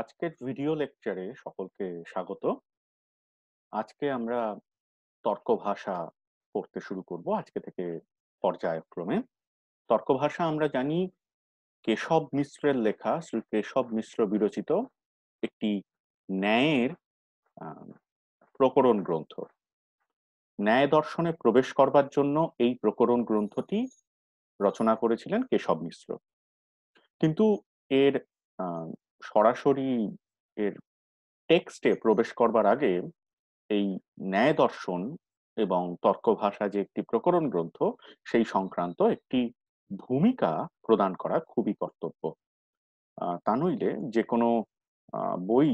আজকের ভিডিও লেকচারে সকলকে স্বাগত। আজকে আমরা তর্ক ভাষা পড়তে শুরু করব আজকে থেকে পর্যায়ক্রমে। তর্ক ভাষা আমরা জানি কেশব মিশ্রের লেখা শ্রী কেশব মিশ্র বিরচিত একটি ন্যায়ের প্রকরণ গ্রন্থ। ন্যায় দর্শনে প্রবেশ করবার জন্য এই প্রকরণ গ্রন্থটি রচনা করেছিলেন কেশব মিশ্র। কিন্তু এর সরাসরি এর টেক্সটে প্রবেশ করবার আগে এই ন্যায় দর্শন এবং তর্ক ভাষা যে একটি প্রকরণ গ্রন্থ সেই সংক্রান্ত একটি ভূমিকা প্রদান করা খুবই কর্তব্য তা নইলে যে কোনো বই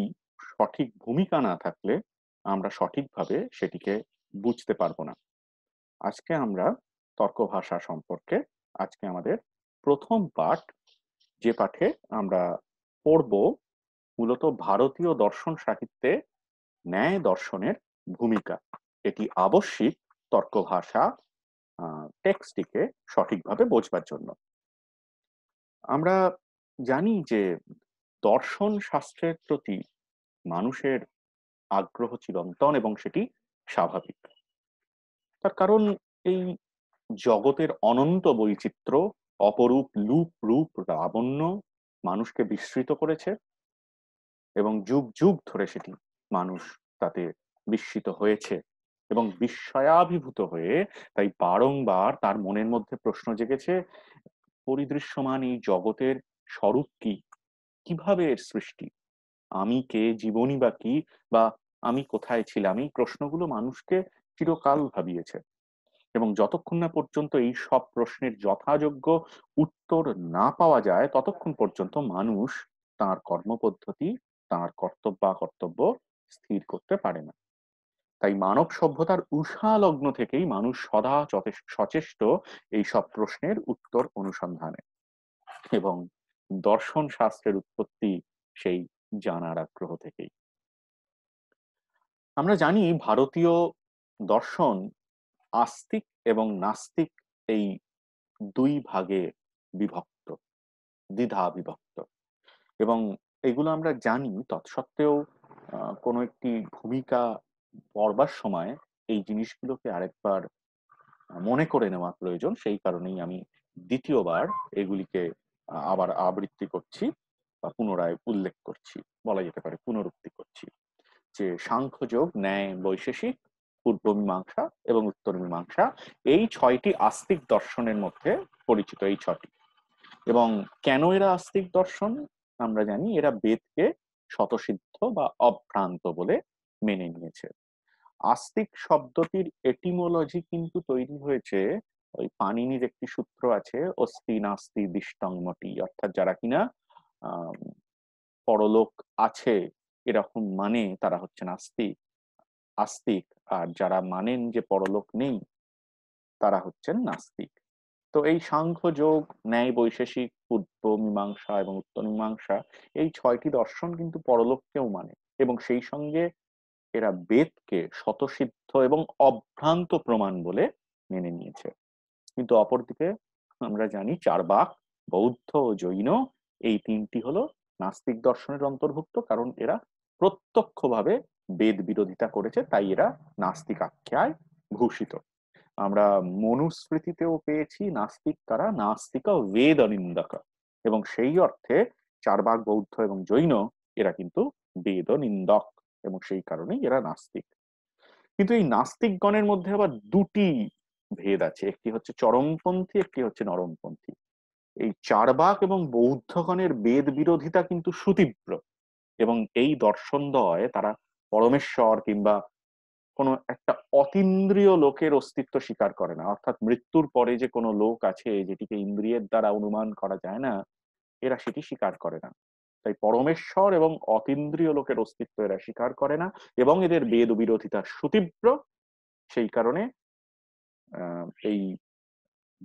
সঠিক ভূমিকা না থাকলে আমরা সঠিকভাবে সেটিকে বুঝতে পারবো না আজকে আমরা তর্ক ভাষা সম্পর্কে আজকে আমাদের প্রথম পাঠ যে পাঠে আমরা পড়ব মূলত ভারতীয় দর্শন সাহিত্যে ন্যায় দর্শনের ভূমিকা এটি আবশ্যিক তর্ক ভাষা টেক্সটিকে সঠিকভাবে বোঝবার জন্য আমরা জানি যে দর্শন শাস্ত্রের প্রতি মানুষের আগ্রহ চিরন্তন এবং সেটি স্বাভাবিক তার কারণ এই জগতের অনন্ত বৈচিত্র্য অপরূপ লুপ রূপ রাবণ্য মানুষকে বিস্মৃত করেছে এবং যুগ যুগ ধরে সেটি মানুষ তাতে বিস্মিত হয়েছে এবং বিস্ময়াভিভূত হয়ে তাই বারংবার তার মনের মধ্যে প্রশ্ন জেগেছে পরিদৃশ্যমান এই জগতের স্বরূপ কি কিভাবে এর সৃষ্টি আমি কে জীবনী বা কি বা আমি কোথায় ছিলাম এই প্রশ্নগুলো মানুষকে চিরকাল ভাবিয়েছে এবং যতক্ষণ না পর্যন্ত এই সব প্রশ্নের যথাযোগ্য উত্তর না পাওয়া যায় ততক্ষণ পর্যন্ত মানুষ তার কর্মপদ্ধতি তার কর্তব্য কর্তব্য স্থির করতে পারে না তাই মানব সভ্যতার উষা লগ্ন থেকেই মানুষ সদা সচেষ্ট এই সব প্রশ্নের উত্তর অনুসন্ধানে এবং দর্শন শাস্ত্রের উৎপত্তি সেই জানার আগ্রহ থেকেই আমরা জানি ভারতীয় দর্শন আস্তিক এবং নাস্তিক এই দুই ভাগে বিভক্ত দ্বিধা বিভক্ত এবং এগুলো আমরা জানি তৎসত্ত্বেও কোনো একটি ভূমিকা পড়বার সময় এই জিনিসগুলোকে আরেকবার মনে করে নেওয়া প্রয়োজন সেই কারণেই আমি দ্বিতীয়বার এগুলিকে আবার আবৃত্তি করছি বা পুনরায় উল্লেখ করছি বলা যেতে পারে পুনরুক্তি করছি যে সাংখ্যযোগ ন্যায় বৈশেষিক পূর্ব মীমাংসা এবং উত্তর মীমাংসা এই ছয়টি আস্তিক দর্শনের মধ্যে পরিচিত এই ছয়টি এবং কেন এরা আস্তিক দর্শন আমরা জানি এরা বেদকে স্বতসিদ্ধ বা অভ্রান্ত বলে মেনে নিয়েছে আস্তিক শব্দটির এটিমোলজি কিন্তু তৈরি হয়েছে ওই পানিনির একটি সূত্র আছে অস্থি নাস্তি দৃষ্টংমটি অর্থাৎ যারা কিনা পরলোক আছে এরকম মানে তারা হচ্ছে নাস্তিক আস্তিক আর যারা মানেন যে পরলোক নেই তারা হচ্ছেন নাস্তিক তো এই সাংখ্য যোগ ন্যায় বৈশেষিক পূর্ব মীমাংসা এবং উত্তর মীমাংসা এই ছয়টি দর্শন কিন্তু পরলোককেও মানে এবং সেই সঙ্গে এরা বেদকে শতসিদ্ধ এবং অভ্রান্ত প্রমাণ বলে মেনে নিয়েছে কিন্তু অপরদিকে আমরা জানি চারবাক বৌদ্ধ ও জৈন এই তিনটি হলো নাস্তিক দর্শনের অন্তর্ভুক্ত কারণ এরা প্রত্যক্ষভাবে বেদ বিরোধিতা করেছে তাই এরা নাস্তিক আখ্যায় ভূষিত আমরা মনুস্মৃতিতেও পেয়েছি নাস্তিক কারা নাস্তিকা বেদ অনিন্দকা এবং সেই অর্থে চারবাগ বৌদ্ধ এবং জৈন এরা কিন্তু বেদ নিন্দক এবং সেই কারণেই এরা নাস্তিক কিন্তু এই নাস্তিকগণের মধ্যে আবার দুটি ভেদ আছে একটি হচ্ছে চরমপন্থী একটি হচ্ছে নরমপন্থী এই চারবাক এবং বৌদ্ধগণের বেদ বিরোধিতা কিন্তু সুতীব্র এবং এই দর্শন দর্শনদ্বয় তারা পরমেশ্বর কিংবা কোনো একটা অতীন্দ্রিয় লোকের অস্তিত্ব স্বীকার করে না অর্থাৎ মৃত্যুর পরে যে কোনো লোক আছে যেটিকে ইন্দ্রিয়ের দ্বারা অনুমান করা যায় না এরা সেটি স্বীকার করে না তাই পরমেশ্বর এবং অতীন্দ্রিয় লোকের অস্তিত্ব এরা স্বীকার করে না এবং এদের বেদ বিরোধিতা সুতীব্র সেই কারণে এই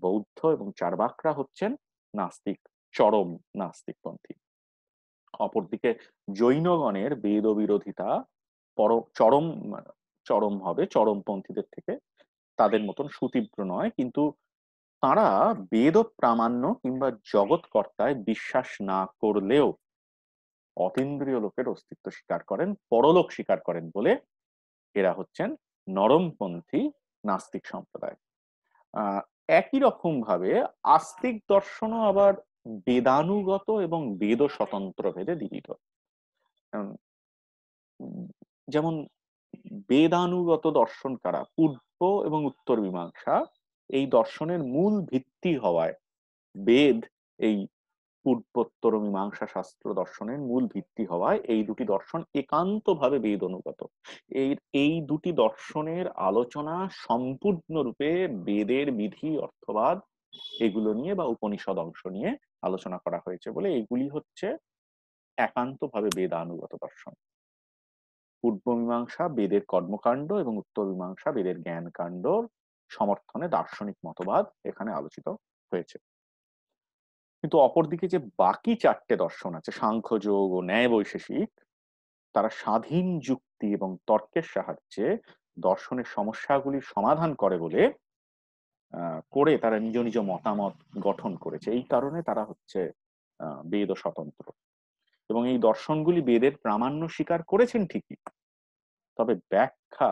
বৌদ্ধ এবং চারবাকরা হচ্ছেন নাস্তিক চরম নাস্তিকপন্থী অপরদিকে জৈনগণের বেদ বিরোধিতা চরম চরম হবে চরমপন্থীদের থেকে তাদের মতন সুতীব্র নয় কিন্তু তারা বেদ প্রামাণ্য কিংবা জগৎকর্তায় বিশ্বাস না করলেও অতীন্দ্রিয় লোকের অস্তিত্ব স্বীকার করেন পরলোক স্বীকার করেন বলে এরা হচ্ছেন নরমপন্থী নাস্তিক সম্প্রদায় আহ একই রকম ভাবে আস্তিক দর্শনও আবার বেদানুগত এবং বেদ স্বতন্ত্র ভেদে দিদিত যেমন বেদানুগত দর্শন কারা পূর্ব এবং উত্তর মীমাংসা এই দর্শনের মূল ভিত্তি হওয়ায় বেদ এই পূর্বোত্তর মীমাংসা শাস্ত্র দর্শনের মূল ভিত্তি হওয়ায় এই দুটি দর্শন একান্তভাবে বেদ অনুগত এই এই দুটি দর্শনের আলোচনা সম্পূর্ণরূপে বেদের বিধি অর্থবাদ এগুলো নিয়ে বা উপনিষদ অংশ নিয়ে আলোচনা করা হয়েছে বলে এগুলি হচ্ছে একান্তভাবে বেদানুগত দর্শন পূর্ব মীমাংসা বেদের কর্মকাণ্ড এবং উত্তর মীমাংসা বেদের জ্ঞানকাণ্ডর সমর্থনে দার্শনিক মতবাদ এখানে আলোচিত হয়েছে কিন্তু অপরদিকে যে বাকি চারটে দর্শন আছে সাংখ্যযোগ ও ন্যায় বৈশেষিক তারা স্বাধীন যুক্তি এবং তর্কের সাহায্যে দর্শনের সমস্যাগুলি সমাধান করে বলে করে তারা নিজ নিজ মতামত গঠন করেছে এই কারণে তারা হচ্ছে বেদ স্বতন্ত্র এবং এই দর্শনগুলি বেদের প্রামাণ্য স্বীকার করেছেন ঠিকই তবে ব্যাখ্যা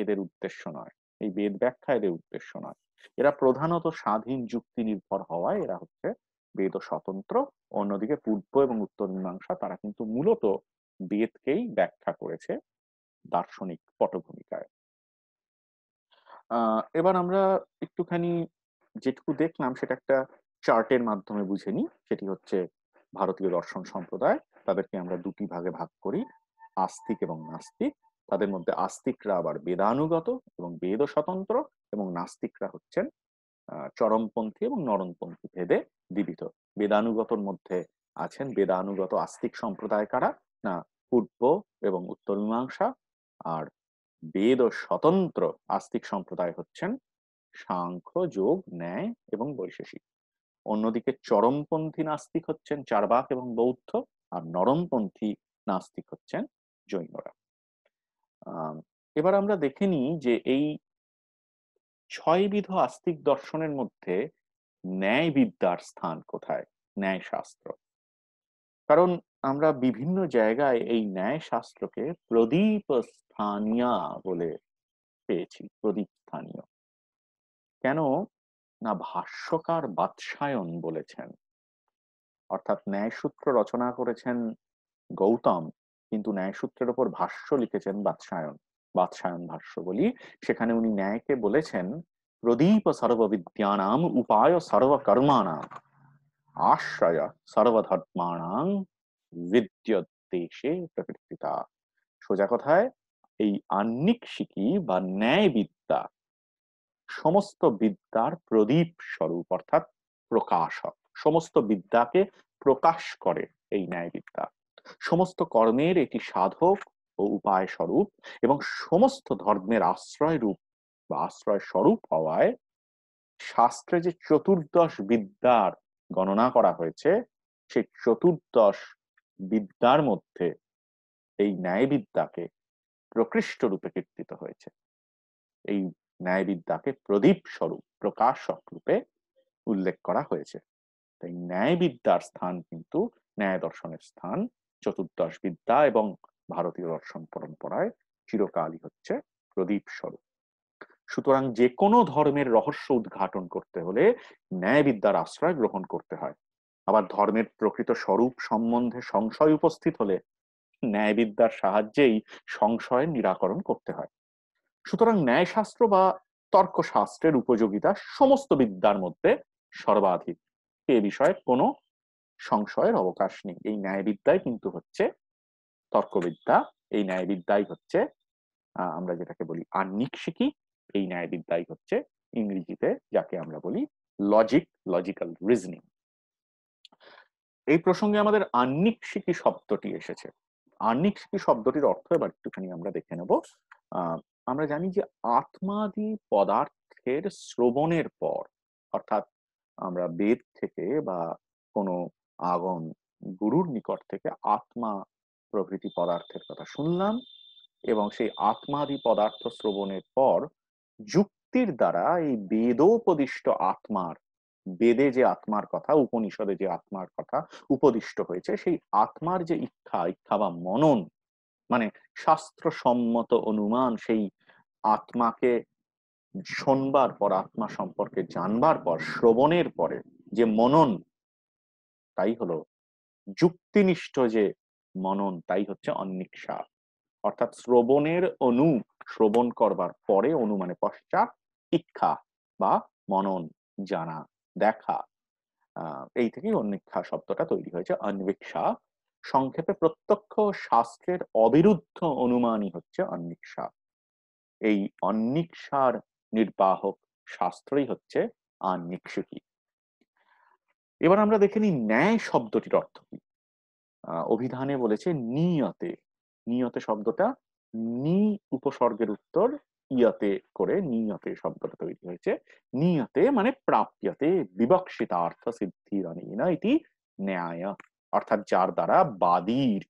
এদের উদ্দেশ্য নয় এই বেদ ব্যাখ্যা এদের উদ্দেশ্য নয় এরা প্রধানত স্বাধীন যুক্তি নির্ভর হওয়ায় এরা হচ্ছে বেদ স্বতন্ত্র অন্যদিকে পূর্ব এবং উত্তর মীমাংসা তারা কিন্তু মূলত বেদকেই ব্যাখ্যা করেছে দার্শনিক পটভূমিকায় এবার আমরা একটুখানি যেটুকু দেখলাম সেটা একটা চার্টের মাধ্যমে বুঝে নিই সেটি হচ্ছে ভারতীয় দর্শন সম্প্রদায় তাদেরকে আমরা দুটি ভাগে ভাগ করি আস্তিক এবং নাস্তিক তাদের মধ্যে আস্তিকরা আবার বেদানুগত এবং বেদ স্বতন্ত্র এবং নাস্তিকরা হচ্ছেন চরমপন্থী এবং নরমপন্থী ভেদে দিবিত বেদানুগতর মধ্যে আছেন বেদানুগত আস্তিক সম্প্রদায় কারা না পূর্ব এবং উত্তর মীমাংসা আর বেদ ও স্বতন্ত্র আস্তিক সম্প্রদায় হচ্ছেন সাংখ্য যোগ ন্যায় এবং বৈশেষিক অন্যদিকে চরমপন্থী নাস্তিক হচ্ছেন চারবাক এবং বৌদ্ধ আর নরমপন্থী নাস্তিক হচ্ছেন জৈনরা এবার আমরা দেখে নিই যে এই ছয়বিধ আস্তিক দর্শনের মধ্যে ন্যায় বিদ্যার স্থান কোথায় ন্যায় শাস্ত্র কারণ আমরা বিভিন্ন জায়গায় এই ন্যায় শাস্ত্রকে প্রদীপ স্থানীয় বলে পেয়েছি প্রদীপ স্থানীয় কেন না ভাষ্যকার বাদশায়ন বলেছেন অর্থাৎ ন্যায়সূত্র রচনা করেছেন গৌতম কিন্তু ন্যায়সূত্রের ওপর ভাষ্য লিখেছেন বাদশায়ন বাদশায়ন ভাষ্য বলি সেখানে উনি ন্যায়কে বলেছেন প্রদীপ সর্ববিদ্যানাম উপায় সর্বকর্মাণাম আশ্রয় সর্বধর্মাণাং বিদ্যদ্দেশে প্রকৃতিতা সোজা কথায় এই আহ্নিক শিখি বা ন্যায় বিদ্যা সমস্ত বিদ্যার প্রদীপ স্বরূপ অর্থাৎ প্রকাশক সমস্ত বিদ্যাকে প্রকাশ করে এই ন্যায় বিদ্যা সমস্ত কর্মের এটি সাধক ও উপায় স্বরূপ এবং সমস্ত ধর্মের আশ্রয় রূপ বা আশ্রয় স্বরূপ হওয়ায় শাস্ত্রে যে চতুর্দশ বিদ্যার গণনা করা হয়েছে সেই চতুর্দশ বিদ্যার মধ্যে এই ন্যায় বিদ্যাকে প্রকৃষ্ট রূপে কীর্তিত হয়েছে এই ন্যায়বিদ্যাকে প্রদীপ স্বরূপ প্রকাশক রূপে উল্লেখ করা হয়েছে তাই ন্যায়বিদ্যার স্থান কিন্তু ন্যায় দর্শনের স্থান চতুর্দশ বিদ্যা এবং ভারতীয় দর্শন পরম্পরায় চিরকালই হচ্ছে প্রদীপ স্বরূপ সুতরাং যে কোনো ধর্মের রহস্য উদ্ঘাটন করতে হলে ন্যায়বিদ্যার আশ্রয় গ্রহণ করতে হয় আবার ধর্মের প্রকৃত স্বরূপ সম্বন্ধে সংশয় উপস্থিত হলে ন্যায়বিদ্যার সাহায্যেই সংশয়ের নিরাকরণ করতে হয় সুতরাং ন্যায়শাস্ত্র বা তর্কশাস্ত্রের উপযোগিতা সমস্ত বিদ্যার মধ্যে সর্বাধিক এ বিষয়ে কোনো সংশয়ের অবকাশ নেই এই ন্যায়বিদ্যাই কিন্তু হচ্ছে তর্কবিদ্যা এই ন্যায়বিদ্যাই হচ্ছে আমরা যেটাকে বলি আর্নিক শিখি এই ন্যায়বিদ্যাই হচ্ছে ইংরেজিতে যাকে আমরা বলি লজিক লজিক্যাল রিজনিং এই প্রসঙ্গে আমাদের আর্নিক শিখি শব্দটি এসেছে আর্নিক কি শব্দটির অর্থ এবার একটুখানি আমরা দেখে নেব আমরা জানি যে আত্মাদি পদার্থের শ্রবণের পর অর্থাৎ আমরা বেদ থেকে বা কোনো আগম গুরুর নিকট থেকে আত্মা প্রভৃতি পদার্থের কথা শুনলাম এবং সেই আত্মাদি পদার্থ শ্রবণের পর যুক্তির দ্বারা এই বেদোপদিষ্ট আত্মার বেদে যে আত্মার কথা উপনিষদে যে আত্মার কথা উপদিষ্ট হয়েছে সেই আত্মার যে ইচ্ছা ইচ্ছা বা মনন মানে শাস্ত্রসম্মত অনুমান সেই আত্মাকে শোনবার পর আত্মা সম্পর্কে জানবার পর শ্রবণের পরে যে মনন তাই হলো যুক্তিনিষ্ঠ যে মনন তাই হচ্ছে অন্নিক্ষা অর্থাৎ শ্রবণের অনু শ্রবণ করবার পরে অনুমানে পশ্চাৎ ইচ্ছা বা মনন জানা দেখা এই থেকেই অন্বেক্ষা শব্দটা তৈরি হয়েছে অন্বেক্ষা সংক্ষেপে প্রত্যক্ষ শাস্ত্রের অবিরুদ্ধ অনুমানই হচ্ছে অন্বেক্ষা এই অন্নিক্ষার নির্বাহক শাস্ত্রই হচ্ছে আন্নিক্ষিকী এবার আমরা দেখে নিই ন্যায় শব্দটির অর্থ কি অভিধানে বলেছে নিয়তে নিয়তে শব্দটা নি উপসর্গের উত্তর ইয়াতে করে নিয়াতে শব্দটা তৈরি হয়েছে নিয়াতে মানে প্রাপ্যাতে বিবক্ষিতার্থ সিদ্ধির না এটি ন্যায় অর্থাৎ যার দ্বারা বাদীর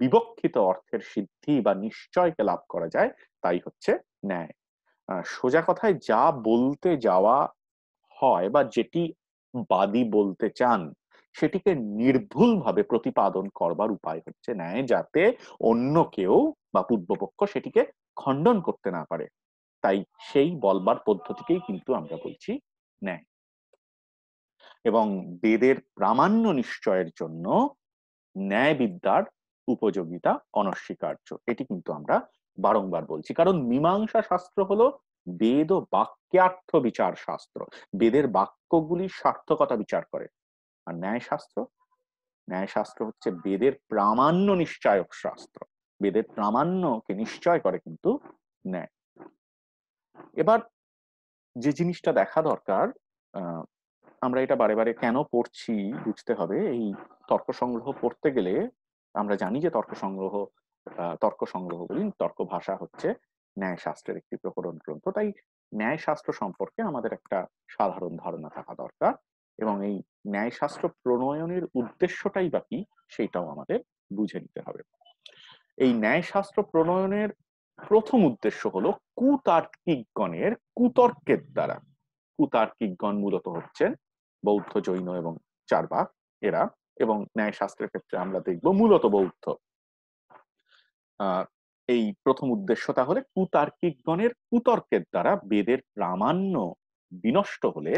বিবক্ষিত অর্থের সিদ্ধি বা নিশ্চয়কে লাভ করা যায় তাই হচ্ছে ন্যায় সোজা কথায় যা বলতে যাওয়া হয় বা যেটি বাদী বলতে চান সেটিকে নির্ভুলভাবে প্রতিপাদন করবার উপায় হচ্ছে ন্যায় যাতে অন্য কেউ বা পূর্বপক্ষ সেটিকে খণ্ডন করতে না পারে তাই সেই বলবার পদ্ধতিকেই কিন্তু আমরা বলছি ন্যায় এবং বেদের প্রামাণ্য নিশ্চয়ের জন্য ন্যায় বিদ্যার উপযোগিতা অনস্বীকার্য এটি কিন্তু আমরা বারংবার বলছি কারণ মীমাংসা শাস্ত্র হলো বেদ ও বাক্যার্থ বিচার শাস্ত্র বেদের বাক্যগুলির সার্থকতা বিচার করে আর ন্যায় শাস্ত্র ন্যায় শাস্ত্র হচ্ছে বেদের প্রামাণ্য নিশ্চায়ক শাস্ত্র বেদের প্রামাণ্যকে নিশ্চয় করে কিন্তু নেয় এবার যে জিনিসটা দেখা দরকার আমরা এটা বারে বারে কেন পড়ছি বুঝতে হবে এই তর্ক সংগ্রহ পড়তে গেলে আমরা জানি যে তর্ক সংগ্রহ তর্ক সংগ্রহ বলি তর্ক ভাষা হচ্ছে ন্যায় শাস্ত্রের একটি প্রকরণ গ্রন্থ তাই ন্যায় শাস্ত্র সম্পর্কে আমাদের একটা সাধারণ ধারণা থাকা দরকার এবং এই ন্যায় শাস্ত্র প্রণয়নের উদ্দেশ্যটাই বাকি সেইটাও আমাদের বুঝে নিতে হবে এই ন্যায়শাস্ত্র প্রণয়নের প্রথম উদ্দেশ্য হলো কুতার্কিকগণের কুতর্কের দ্বারা কুতার্কিকগণ মূলত হচ্ছেন বৌদ্ধ জৈন এবং চারবাক এরা এবং ন্যায়শাস্ত্রের ক্ষেত্রে আমরা দেখব মূলত বৌদ্ধ এই প্রথম উদ্দেশ্য তাহলে কুতার্কিকগণের কুতর্কের দ্বারা বেদের প্রামাণ্য বিনষ্ট হলে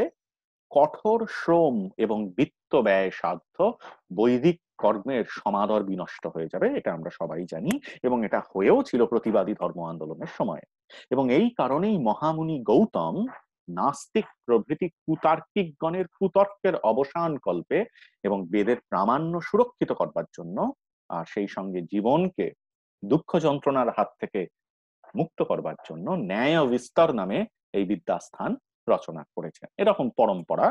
কঠোর শ্রম এবং বিত্ত ব্যয় সাধ্য বৈদিক কর্মের সমাদর বিনষ্ট হয়ে যাবে এটা আমরা সবাই জানি এবং এটা হয়েও ছিল প্রতিবাদী ধর্ম আন্দোলনের সময় এবং এই কারণেই মহামুনি গৌতম নাস্তিক প্রভৃতি কুতার্কিকগণের কুতর্কের অবসান কল্পে এবং বেদের প্রামাণ্য সুরক্ষিত করবার জন্য আর সেই সঙ্গে জীবনকে দুঃখ যন্ত্রণার হাত থেকে মুক্ত করবার জন্য ন্যায় বিস্তার নামে এই বিদ্যাস্থান রচনা করেছেন এরকম পরম্পরা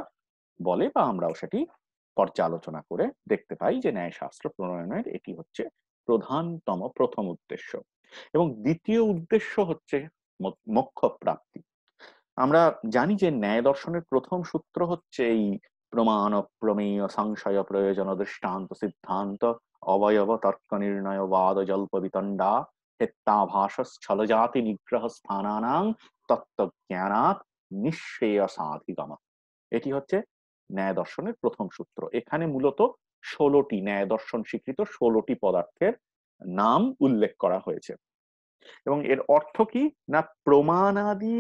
বলে বা আমরাও সেটি পর্যালোচনা করে দেখতে পাই যে ন্যায়শাস্ত্র প্রণয়নের এটি হচ্ছে প্রধানতম প্রথম উদ্দেশ্য এবং দ্বিতীয় উদ্দেশ্য হচ্ছে মোক্ষ প্রাপ্তি আমরা জানি যে ন্যায় দর্শনের প্রথম সূত্র হচ্ছে এই প্রমাণ প্রমেয় সংশয় প্রয়োজন দৃষ্টান্ত সিদ্ধান্ত অবয়ব তর্ক নির্ণয় বাদ জল্প বিতণ্ডা হেত্তাভাস ছলজাতি নিগ্রহ স্থানানাং তত্ত্বজ্ঞানাত নিঃশ্রেয় সাধিগম এটি হচ্ছে ন্যায় দর্শনের প্রথম সূত্র এখানে মূলত ষোলোটি ন্যায় দর্শন স্বীকৃত ষোলোটি পদার্থের নাম উল্লেখ করা হয়েছে এবং এর অর্থ কি না প্রমাণাদি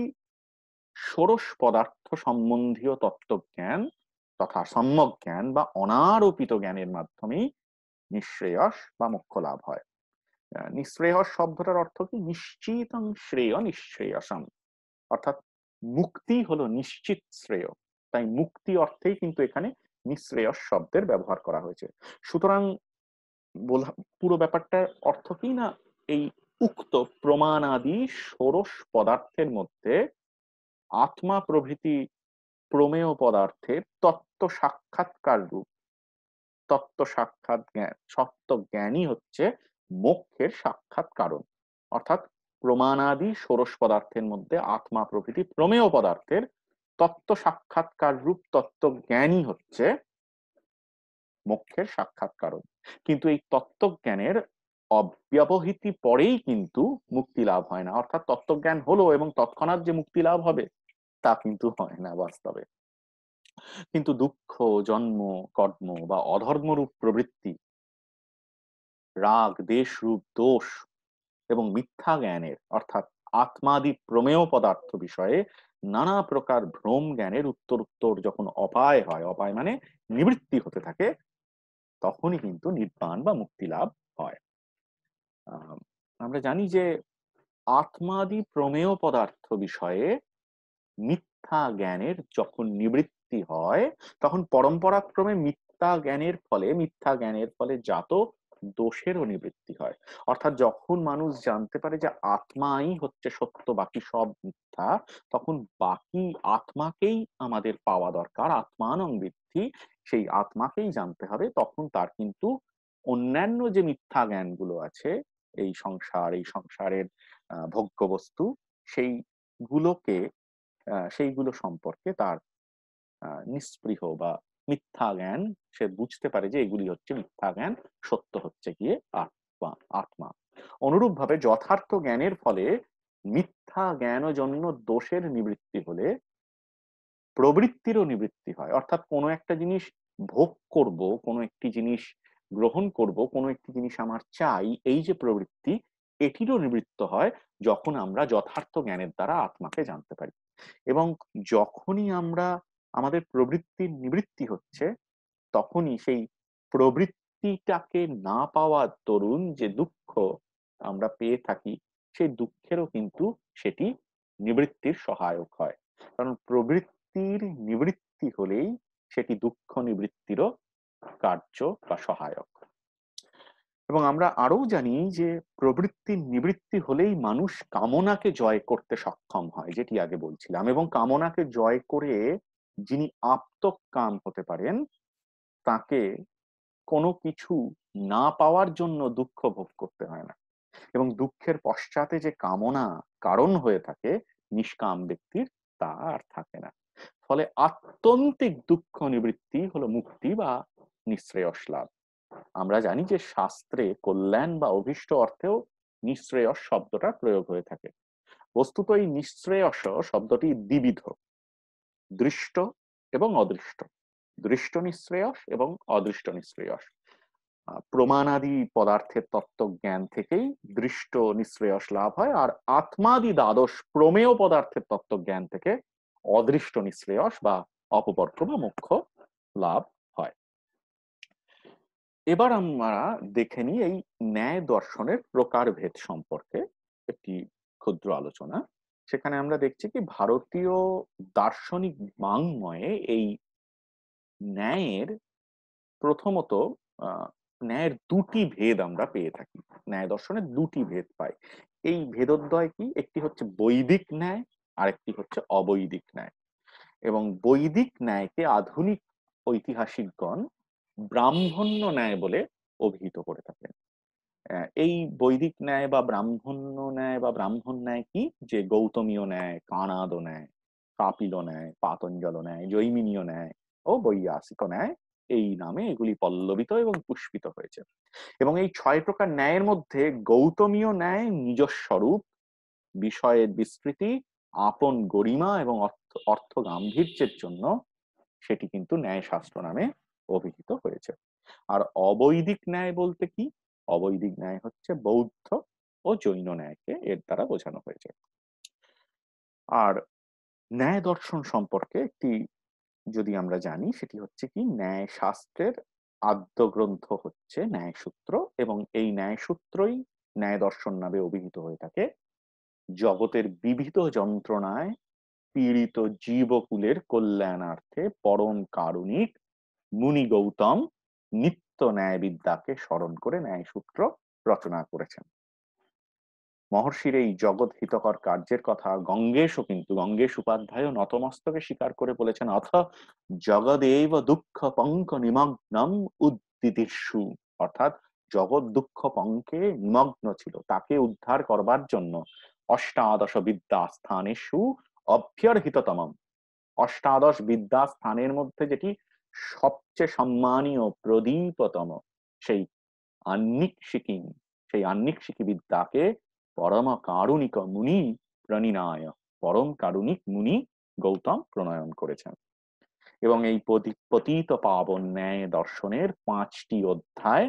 ষোড়শ পদার্থ সম্বন্ধীয় তত্ত্বজ্ঞান তথা সম্যক জ্ঞান বা অনারোপিত জ্ঞানের মাধ্যমেই নিঃশ্রেয়স বা মুখ্য লাভ হয় নিঃশ্রেয়স শব্দটার অর্থ কি নিশ্চিত শ্রেয় নিঃশ্রেয়সম অর্থাৎ মুক্তি হলো নিশ্চিত শ্রেয় তাই মুক্তি অর্থেই কিন্তু এখানে নিঃশ্রেয়স শব্দের ব্যবহার করা হয়েছে সুতরাং পুরো ব্যাপারটার অর্থ কি না এই উক্ত প্রমাণাদি ষোড়শ পদার্থের মধ্যে আত্মা প্রভৃতি প্রমেয় পদার্থের তত্ত্ব সাক্ষাৎকার রূপ তত্ত্ব সাক্ষাৎ জ্ঞান সত্য জ্ঞানই হচ্ছে মোক্ষের সাক্ষাৎ কারণ অর্থাৎ প্রমাণাদি ষোড়শ পদার্থের মধ্যে আত্মা প্রভৃতি প্রমেয় পদার্থের তত্ত্ব সাক্ষাৎকার রূপ তত্ত্ব জ্ঞানই হচ্ছে মুখ্যের সাক্ষাৎকার কিন্তু এই তত্ত্ব জ্ঞানের অব্যবহিতি পরেই কিন্তু মুক্তি লাভ হয় না অর্থাৎ তত্ত্বজ্ঞান হলো এবং তৎক্ষণাৎ যে মুক্তি লাভ হবে তা কিন্তু হয় না বাস্তবে কিন্তু দুঃখ জন্ম কর্ম বা অধর্মরূপ প্রবৃত্তি রাগ দেশ রূপ দোষ এবং মিথ্যা জ্ঞানের অর্থাৎ আত্মাদি প্রমেয় পদার্থ বিষয়ে নানা প্রকার ভ্রম জ্ঞানের উত্তরোত্তর যখন অপায় হয় অপায় মানে নিবৃত্তি হতে থাকে তখনই কিন্তু নির্বাণ বা মুক্তি লাভ হয় আমরা জানি যে আত্মাদি প্রমেয় পদার্থ বিষয়ে মিথ্যা জ্ঞানের যখন নিবৃত্তি হয় তখন পরম্পরাক্রমে মিথ্যা জ্ঞানের ফলে মিথ্যা জ্ঞানের ফলে জাত দোষেরও নিবৃত্তি হয় অর্থাৎ যখন মানুষ জানতে পারে যে আত্মাই হচ্ছে সত্য বাকি সব মিথ্যা তখন বাকি আত্মাকেই আমাদের পাওয়া দরকার আত্মানং বৃদ্ধি সেই আত্মাকেই জানতে হবে তখন তার কিন্তু অন্যান্য যে মিথ্যা জ্ঞানগুলো আছে এই সংসার এই সংসারের ভোগ্য বস্তু সেই গুলোকে সেইগুলো সম্পর্কে তার নিস্পৃহ বা মিথ্যা জ্ঞান সে বুঝতে পারে যে এগুলি হচ্ছে মিথ্যা জ্ঞান সত্য হচ্ছে গিয়ে আত্মা আত্মা অনুরূপভাবে যথার্থ জ্ঞানের ফলে মিথ্যা জ্ঞান জন্য দোষের নিবৃত্তি হলে প্রবৃত্তিরও নিবৃত্তি হয় অর্থাৎ কোনো একটা জিনিস ভোগ করব কোনো একটি জিনিস গ্রহণ করব কোনো একটি জিনিস আমার চাই এই যে প্রবৃত্তি এটিরও নিবৃত্ত হয় যখন আমরা যথার্থ জ্ঞানের দ্বারা আত্মাকে জানতে পারি এবং যখনই আমরা আমাদের প্রবৃত্তির নিবৃত্তি হচ্ছে তখনই সেই প্রবৃত্তিটাকে না পাওয়া তরুণ যে দুঃখ আমরা পেয়ে থাকি সেই দুঃখেরও কিন্তু সেটি নিবৃত্তির সহায়ক হয় কারণ প্রবৃত্তির নিবৃত্তি হলেই সেটি দুঃখ নিবৃত্তিরও কার্য বা সহায়ক এবং আমরা আরও জানি যে প্রবৃত্তির নিবৃত্তি হলেই মানুষ কামনাকে জয় করতে সক্ষম হয় যেটি আগে বলছিলাম এবং কামনাকে জয় করে যিনি আপ্তক হতে পারেন তাকে কোনো কিছু না পাওয়ার জন্য দুঃখ ভোগ করতে হয় না এবং দুঃখের পশ্চাতে যে কামনা কারণ হয়ে থাকে নিষ্কাম ব্যক্তির তা আর থাকে না ফলে আত্যন্তিক দুঃখ নিবৃত্তি হলো মুক্তি বা নিঃশ্রেয়স লাভ আমরা জানি যে শাস্ত্রে কল্যাণ বা অভিষ্ট অর্থেও নিঃশ্রেয়স শব্দটা প্রয়োগ হয়ে থাকে বস্তুত এই নিঃশ্রেয়স শব্দটি দ্বিবিধ দৃষ্ট এবং অদৃষ্ট দৃষ্ট নিঃশ্রেয়স এবং অদৃষ্ট নিঃশ্রেয়স প্রমাণাদি পদার্থের তত্ত্ব জ্ঞান থেকেই দৃষ্ট নিঃশ্রেয়স লাভ হয় আর আত্মাদি দ্বাদশ প্রমেয় পদার্থের তত্ত্ব জ্ঞান থেকে অদৃষ্ট নিঃশ্রেয়স বা অপবর্গ বা মুখ্য লাভ হয় এবার আমরা দেখে নিই এই ন্যায় দর্শনের প্রকারভেদ সম্পর্কে একটি ক্ষুদ্র আলোচনা সেখানে আমরা দেখছি কি ভারতীয় দার্শনিক বাংময়ে এই ন্যায়ের প্রথমত ন্যায়ের দুটি ভেদ আমরা পেয়ে থাকি ন্যায় দর্শনে দুটি ভেদ পাই এই ভেদোদ্বয় কি একটি হচ্ছে বৈদিক ন্যায় আর একটি হচ্ছে অবৈদিক ন্যায় এবং বৈদিক ন্যায়কে আধুনিক ঐতিহাসিকগণ ব্রাহ্মণ্য ন্যায় বলে অভিহিত করে থাকেন এই বৈদিক ন্যায় বা ব্রাহ্মণ্য ন্যায় বা ব্রাহ্মণ ন্যায় কি যে গৌতমীয় ন্যায় কানাদ ন্যায় কাপিল ন্যায় পাতঞ্জল ন্যায় জৈমিনীয় ন্যায় ও বৈয়াসিক ন্যায় এই নামে এগুলি পল্লবিত এবং পুষ্পিত হয়েছে এবং এই ছয় প্রকার ন্যায়ের মধ্যে গৌতমীয় ন্যায় নিজস্বরূপ বিষয়ের বিস্তৃতি আপন গরিমা এবং অর্থ গাম্ভীর্যের জন্য সেটি কিন্তু ন্যায়শাস্ত্র নামে অভিহিত হয়েছে আর অবৈদিক ন্যায় বলতে কি অবৈদিক ন্যায় হচ্ছে বৌদ্ধ ও জৈন ন্যায়কে এর দ্বারা বোঝানো হয়েছে আর ন্যায় দর্শন সম্পর্কে একটি যদি আমরা জানি সেটি হচ্ছে কি ন্যায় শাস্ত্রের গ্রন্থ হচ্ছে ন্যায়সূত্র এবং এই ন্যায়সূত্রই ন্যায় দর্শন নামে অভিহিত হয়ে থাকে জগতের বিবিধ যন্ত্রণায় পীড়িত জীবকুলের কল্যাণার্থে পরম কারণিক মুনি গৌতম নিত্য সমস্ত ন্যায় বিদ্যাকে স্মরণ করে ন্যায় সূত্র রচনা করেছেন মহর্ষির এই জগৎ হিতকর কার্যের কথা গঙ্গেশও কিন্তু গঙ্গেশ উপাধ্যায় নতমস্তকে স্বীকার করে বলেছেন অথ জগদেব দুঃখ পঙ্ক নিমগ্নম উদ্দিতিষু অর্থাৎ জগৎ দুঃখ পঙ্কে নিমগ্ন ছিল তাকে উদ্ধার করবার জন্য অষ্টাদশ বিদ্যা স্থানেষু অভ্যর্হিততম অষ্টাদশ বিদ্যা স্থানের মধ্যে যেটি সবচেয়ে সম্মানীয় প্রদীপতম সেই আন্নিক সিকিম সেই আহ্নিক শিকিবিদ্যাকে পরম কারুণিক মুনি প্রণীনায় পরম কারুণিক মুনি গৌতম প্রণয়ন করেছেন এবং এই পতিত পাবন ন্যায় দর্শনের পাঁচটি অধ্যায়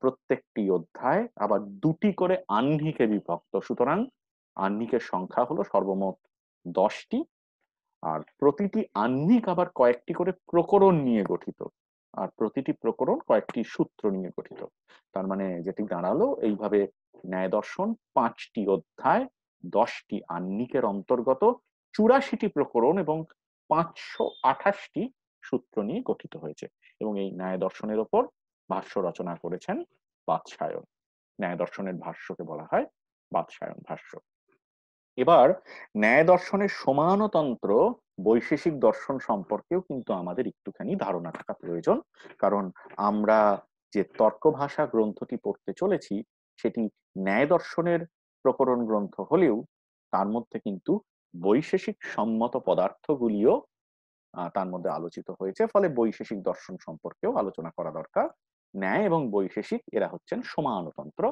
প্রত্যেকটি অধ্যায় আবার দুটি করে আহ্নিকে বিভক্ত সুতরাং আহ্নিকের সংখ্যা হলো সর্বমোট দশটি আর প্রতিটি আহ্নিক আবার কয়েকটি করে প্রকরণ নিয়ে গঠিত আর প্রতিটি প্রকরণ কয়েকটি সূত্র নিয়ে গঠিত তার মানে যেটি দাঁড়ালো এইভাবে ন্যায় দর্শন পাঁচটি অধ্যায় দশটি আহ্নিকের অন্তর্গত চুরাশিটি প্রকরণ এবং পাঁচশো আঠাশটি সূত্র নিয়ে গঠিত হয়েছে এবং এই ন্যায় দর্শনের ওপর ভাষ্য রচনা করেছেন বাদশায়ন ন্যায় দর্শনের ভাষ্যকে বলা হয় বাদশায়ন ভাষ্য এবার ন্যায় দর্শনের সমানতন্ত্র বৈশেষিক দর্শন সম্পর্কেও কিন্তু আমাদের একটুখানি ধারণা থাকা প্রয়োজন কারণ আমরা যে তর্ক ভাষা গ্রন্থটি পড়তে চলেছি সেটি ন্যায় দর্শনের প্রকরণ গ্রন্থ হলেও তার মধ্যে কিন্তু বৈশেষিক সম্মত পদার্থগুলিও তার মধ্যে আলোচিত হয়েছে ফলে বৈশেষিক দর্শন সম্পর্কেও আলোচনা করা দরকার ন্যায় এবং বৈশেষিক এরা হচ্ছেন সমানতন্ত্র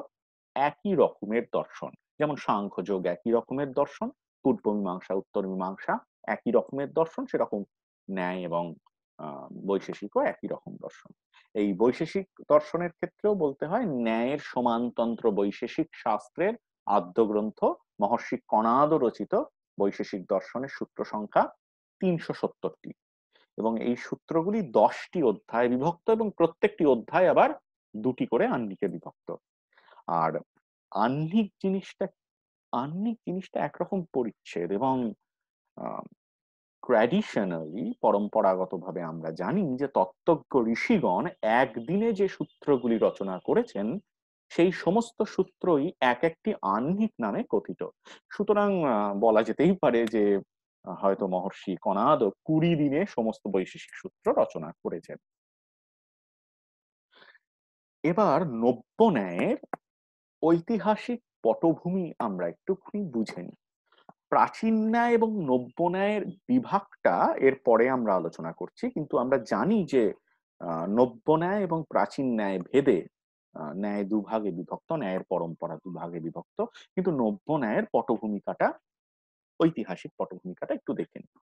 একই রকমের দর্শন যেমন সাংখ্য যোগ একই রকমের দর্শন পূর্ব মীমাংসা উত্তর মীমাংসা একই রকমের দর্শন সেরকম ন্যায় এবং বৈশেষিকও একই রকম দর্শন এই বৈশেষিক দর্শনের ক্ষেত্রেও বলতে হয় ন্যায়ের সমানতন্ত্র বৈশেষিক শাস্ত্রের আদ্যগ্রন্থ মহর্ষি কণাদ রচিত বৈশেষিক দর্শনের সূত্র সংখ্যা তিনশো সত্তরটি এবং এই সূত্রগুলি দশটি অধ্যায় বিভক্ত এবং প্রত্যেকটি অধ্যায় আবার দুটি করে আন্নিকে বিভক্ত আর আহ্নিক জিনিসটা আহ্নিক জিনিসটা একরকম পরিচ্ছেদ এবং ট্র্যাডিশনালি পরম্পরাগতভাবে আমরা জানি যে তত্ত্বজ্ঞ ঋষিগণ একদিনে যে সূত্রগুলি রচনা করেছেন সেই সমস্ত সূত্রই এক একটি আহ্নিক নামে কথিত সুতরাং বলা যেতেই পারে যে হয়তো মহর্ষি কনাদ কুড়ি দিনে সমস্ত বৈশেষিক সূত্র রচনা করেছেন এবার নব্য ন্যায়ের ঐতিহাসিক পটভূমি আমরা একটুখানি বুঝে নিই প্রাচীন ন্যায় এবং নব্য ন্যায়ের বিভাগটা এর পরে আমরা আলোচনা করছি কিন্তু আমরা জানি যে নব্য ন্যায় এবং প্রাচীন ন্যায় ভেদে ন্যায় দুভাগে বিভক্ত ন্যায়ের পরম্পরা দুভাগে বিভক্ত কিন্তু নব্য ন্যায়ের পটভূমিকাটা ঐতিহাসিক পটভূমিকাটা একটু দেখে নিই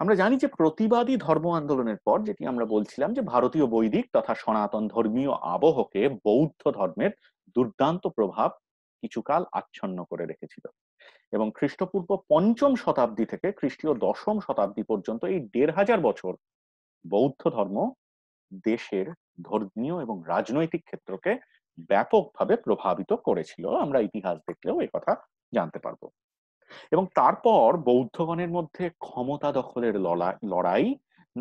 আমরা জানি যে প্রতিবাদী ধর্ম আন্দোলনের পর যেটি আমরা বলছিলাম যে ভারতীয় বৈদিক তথা সনাতন ধর্মীয় আবহকে বৌদ্ধ ধর্মের দুর্দান্ত প্রভাব কিছুকাল আচ্ছন্ন করে রেখেছিল এবং খ্রিস্টপূর্ব পঞ্চম শতাব্দী থেকে খ্রিস্টীয় দশম শতাব্দী পর্যন্ত এই দেড় হাজার বছর বৌদ্ধ ধর্ম দেশের ধর্মীয় এবং রাজনৈতিক ক্ষেত্রকে ব্যাপকভাবে প্রভাবিত করেছিল আমরা ইতিহাস দেখলেও কথা জানতে পারবো এবং তারপর বৌদ্ধগণের মধ্যে ক্ষমতা দখলের লড়াই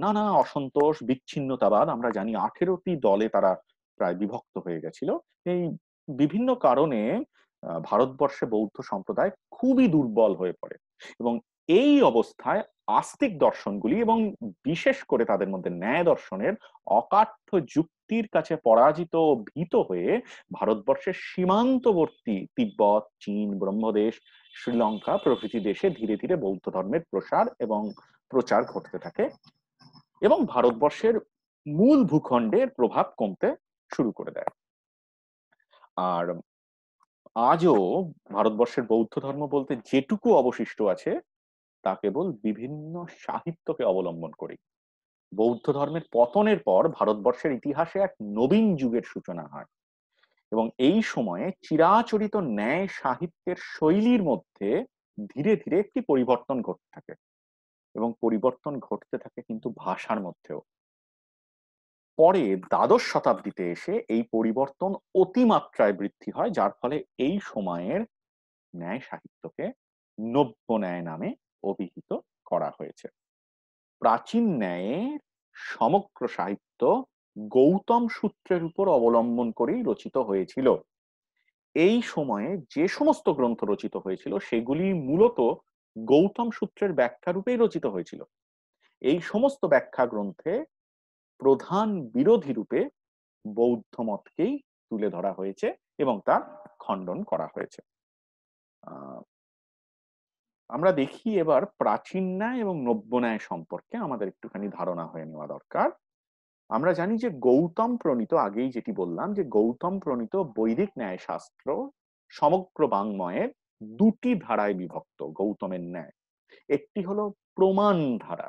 নানা অসন্তোষ বিচ্ছিন্নতাবাদ আমরা জানি আঠেরোটি দলে তারা প্রায় বিভক্ত হয়ে গেছিল এই বিভিন্ন কারণে ভারতবর্ষে বৌদ্ধ সম্প্রদায় খুবই দুর্বল হয়ে পড়ে এবং এই অবস্থায় আস্তিক দর্শনগুলি এবং বিশেষ করে তাদের মধ্যে ন্যায় দর্শনের অকাঠ্য যুক্তির কাছে পরাজিত ভীত হয়ে ভারতবর্ষের সীমান্তবর্তী তিব্বত চীন ব্রহ্মদেশ শ্রীলঙ্কা প্রভৃতি দেশে ধীরে ধীরে বৌদ্ধ ধর্মের প্রসার এবং প্রচার ঘটতে থাকে এবং ভারতবর্ষের মূল ভূখণ্ডের প্রভাব কমতে শুরু করে দেয় আর আজও ভারতবর্ষের বৌদ্ধ ধর্ম বলতে যেটুকু অবশিষ্ট আছে তা কেবল বিভিন্ন সাহিত্যকে অবলম্বন করি বৌদ্ধ ধর্মের পতনের পর ভারতবর্ষের ইতিহাসে এক নবীন যুগের সূচনা হয় এবং এই সময়ে চিরাচরিত ন্যায় সাহিত্যের শৈলীর মধ্যে ধীরে ধীরে একটি পরিবর্তন ঘটতে থাকে এবং পরিবর্তন ঘটতে থাকে কিন্তু ভাষার মধ্যেও পরে দ্বাদশ শতাব্দীতে এসে এই পরিবর্তন অতিমাত্রায় বৃদ্ধি হয় যার ফলে এই সময়ের ন্যায় সাহিত্যকে নব্য ন্যায় নামে অভিহিত করা হয়েছে প্রাচীন ন্যায়ের সমগ্র সাহিত্য গৌতম সূত্রের উপর অবলম্বন করেই রচিত হয়েছিল এই সময়ে যে সমস্ত গ্রন্থ রচিত হয়েছিল সেগুলি মূলত গৌতম সূত্রের ব্যাখ্যা রূপেই রচিত হয়েছিল এই সমস্ত ব্যাখ্যা গ্রন্থে প্রধান বিরোধী রূপে বৌদ্ধ মতকেই তুলে ধরা হয়েছে এবং তা খণ্ডন করা হয়েছে আমরা দেখি এবার প্রাচীন ন্যায় এবং নব্য ন্যায় সম্পর্কে আমাদের একটুখানি ধারণা হয়ে নেওয়া দরকার আমরা জানি যে গৌতম প্রণীত আগেই যেটি বললাম যে গৌতম প্রণীত বৈদিক ন্যায় শাস্ত্র সমগ্র বাংময়ের দুটি ধারায় বিভক্ত গৌতমের ন্যায় একটি হলো প্রমাণ ধারা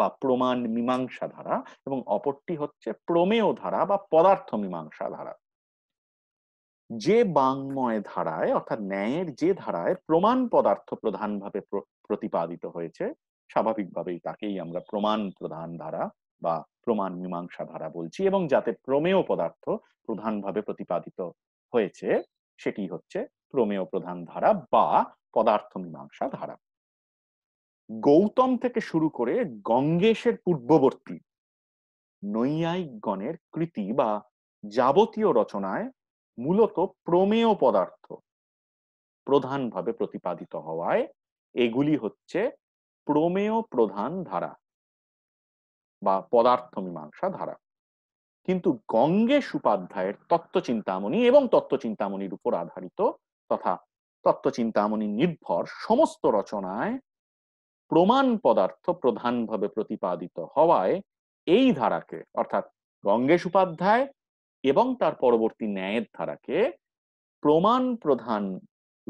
বা প্রমাণ মীমাংসা ধারা এবং অপরটি হচ্ছে প্রমেয় ধারা বা পদার্থ মীমাংসা ধারা যে বাংময় ধারায় অর্থাৎ ন্যায়ের যে ধারায় প্রমাণ পদার্থ প্রধানভাবে প্রতিপাদিত হয়েছে স্বাভাবিকভাবেই তাকেই আমরা প্রমাণ প্রধান ধারা বা প্রমাণ মীমাংসা ধারা বলছি এবং যাতে প্রমেয় পদার্থ প্রধানভাবে প্রতিপাদিত হয়েছে সেটি হচ্ছে প্রমেয় প্রধান ধারা বা পদার্থ মীমাংসা ধারা গৌতম থেকে শুরু করে গঙ্গেশের পূর্ববর্তী নৈয়ায়িকগণের কৃতি বা যাবতীয় রচনায় মূলত প্রমেয় পদার্থ প্রধানভাবে প্রতিপাদিত হওয়ায় এগুলি হচ্ছে প্রমেয় প্রধান ধারা বা পদার্থ মীমাংসা ধারা কিন্তু গঙ্গেশ উপাধ্যায়ের তত্ত্বচিন্তামণি এবং তত্ত্বচিন্তামণির উপর আধারিত তথা তত্ত্বচিন্তামণি নির্ভর সমস্ত রচনায় প্রমাণ পদার্থ প্রধানভাবে প্রতিপাদিত হওয়ায় এই ধারাকে অর্থাৎ গঙ্গেশ উপাধ্যায় এবং তার পরবর্তী ন্যায়ের ধারাকে প্রমাণ প্রধান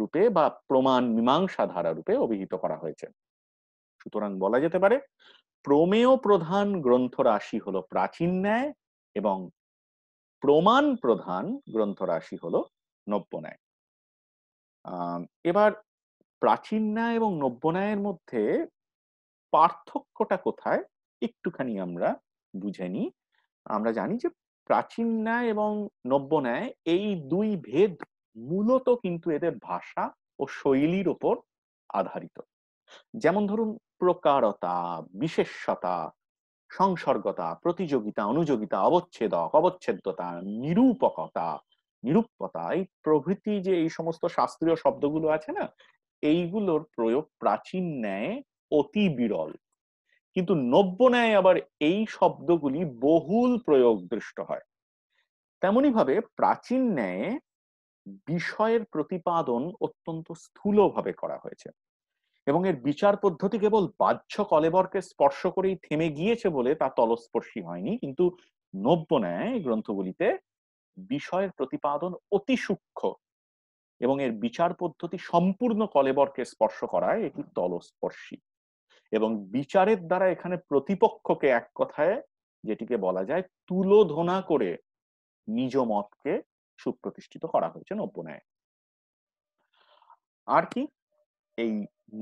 রূপে বা প্রমাণ মীমাংসা ধারা রূপে অভিহিত করা হয়েছে সুতরাং বলা যেতে পারে প্রমেয় প্রধান গ্রন্থরাশি হলো প্রাচীন ন্যায় এবং প্রমাণ প্রধান গ্রন্থরাশি হলো নব্য ন্যায় এবার প্রাচীন ন্যায় এবং নব্য ন্যায়ের মধ্যে পার্থক্যটা কোথায় একটুখানি আমরা বুঝে নিই আমরা জানি যে প্রাচীন ন্যায় এবং নব্য ন্যায় এই দুই ভেদ মূলত কিন্তু এদের ভাষা ও শৈলীর ওপর আধারিত যেমন ধরুন প্রকারতা বিশেষতা সংসর্গতা প্রতিযোগিতা অনুযোগিতা অবচ্ছেদক অবচ্ছেদ্যতা নিরূপকতা নিরূপতা এই প্রভৃতি যে এই সমস্ত শাস্ত্রীয় শব্দগুলো আছে না এইগুলোর প্রয়োগ প্রাচীন ন্যায় অতি বিরল কিন্তু নব্য ন্যায় আবার এই শব্দগুলি বহুল প্রয়োগ দৃষ্ট হয় তেমনি ভাবে প্রাচীন ন্যায় বিষয়ের প্রতিপাদন অত্যন্ত স্থূলভাবে করা হয়েছে এবং এর বিচার পদ্ধতি কেবল বাহ্য কলেবরকে স্পর্শ করেই থেমে গিয়েছে বলে তা তলস্পর্শী হয়নি কিন্তু নব্য ন্যায় গ্রন্থগুলিতে বিষয়ের প্রতিপাদন অতি সূক্ষ্ম এবং এর বিচার পদ্ধতি সম্পূর্ণ কলেবরকে স্পর্শ করায় এটি তলস্পর্শী এবং বিচারের দ্বারা এখানে প্রতিপক্ষকে এক কথায় যেটিকে বলা যায় তুলোধনা করে নিজ মতকে সুপ্রতিষ্ঠিত করা হয়েছে নব্য ন্যায় আর কি এই